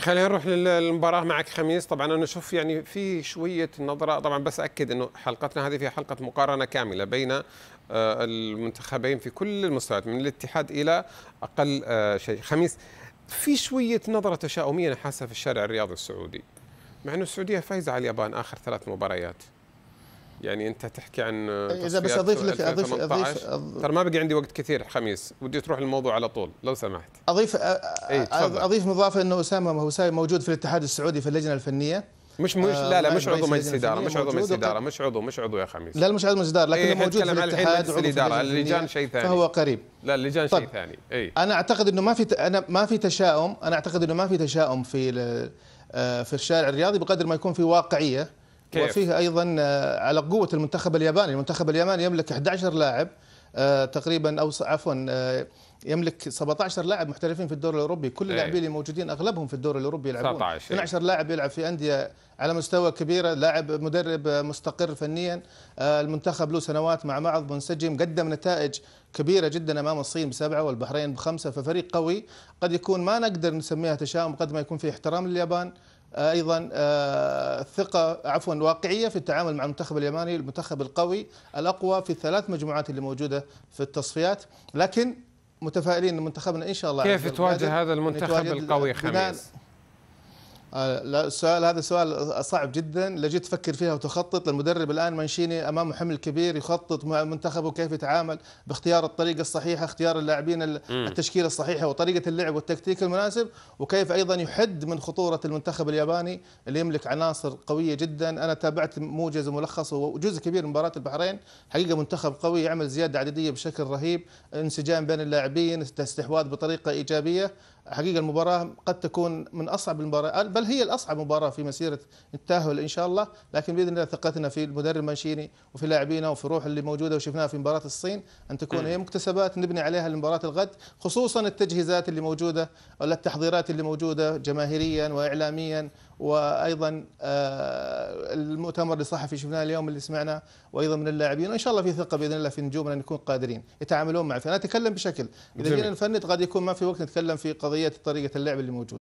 خلينا نروح للمباراة معك خميس طبعا أنا أشوف يعني في شوية نظرة طبعا بس أكد أنه حلقتنا هذه فيها حلقة مقارنة كاملة بين آه، المنتخبين في كل المستويات من الاتحاد إلى أقل آه، شيء خميس في شوية نظرة تشاؤمية أنا حاسها في الشارع الرياضي السعودي مع أنه السعودية فايزة على اليابان آخر ثلاث مباريات يعني انت تحكي عن اذا بس اضيف لك اضيف اضيف ترى ما بقي عندي وقت كثير خميس ودي تروح الموضوع على طول لو سمحت اضيف أ... اضيف مضافه انه اسامه هو موجود في الاتحاد السعودي في اللجنه الفنيه مش مش آه، لا لا مش عضو مجلس اداره مش عضو مجلس اداره مش عضو مش عضو يا خميس لا مش عضو مجلس اداره لكن إيه، موجود في الاتحاد إيه، عضو الاداره اللجان شيء ثاني فهو قريب لا اللجان شيء ثاني اي انا اعتقد انه ما في انا ما في تشاؤم انا اعتقد انه ما في تشاؤم في آه، في الشارع الرياضي بقدر ما يكون في واقعيه كيف؟ وفيه ايضا آه، على قوه المنتخب الياباني، المنتخب الياباني يملك 11 لاعب آه، تقريبا او عفوا آه، يملك 17 لاعب محترفين في الدوري الاوروبي، كل إيه. اللاعبين اللي موجودين اغلبهم في الدوري الاوروبي يلعبون 12 لاعب يلعب في انديه على مستوى كبير، لاعب مدرب مستقر فنيا، المنتخب له سنوات مع بعض منسجم، قدم نتائج كبيره جدا امام الصين بسبعه والبحرين بخمسه ففريق قوي قد يكون ما نقدر نسميها تشاؤم قد ما يكون في احترام لليابان ايضا آه، ثقه عفوا واقعيه في التعامل مع المنتخب اليماني المنتخب القوي الاقوى في الثلاث مجموعات اللي موجوده في التصفيات لكن متفائلين ان منتخبنا ان شاء الله كيف تواجه هذا المنتخب القوي خميس؟ السؤال آه، هذا سؤال صعب جدا لجيت تفكر فيها وتخطط المدرب الان مانشيني امامه حمل كبير يخطط مع منتخبه كيف يتعامل باختيار الطريقه الصحيحه اختيار اللاعبين التشكيله الصحيحه وطريقه اللعب والتكتيك المناسب وكيف ايضا يحد من خطوره المنتخب الياباني اللي يملك عناصر قويه جدا انا تابعت موجز وملخص وجزء كبير من مباراه البحرين حقيقه منتخب قوي يعمل زياده عدديه بشكل رهيب انسجام بين اللاعبين استحواذ بطريقه ايجابيه حقيقة المباراة قد تكون من أصعب المباراة بل هي الأصعب مباراة في مسيرة التأهل إن شاء الله لكن بإذن الله ثقتنا في المدرب مانشيني وفي لاعبينا وفي الروح اللي موجودة وشفناها في مباراة الصين أن تكون هي مكتسبات نبني عليها لمباراة الغد خصوصا التجهيزات اللي موجودة ولا التحضيرات اللي موجودة جماهيريا وإعلاميا وايضا آه، المؤتمر الصحفي شفناه اليوم اللي سمعنا وايضا من اللاعبين وان شاء الله في ثقه باذن الله في نجومنا نكون قادرين يتعاملون مع فانا اتكلم بشكل اذا جينا نفند قد يكون ما في وقت نتكلم في قضيه طريقه اللعب اللي موجود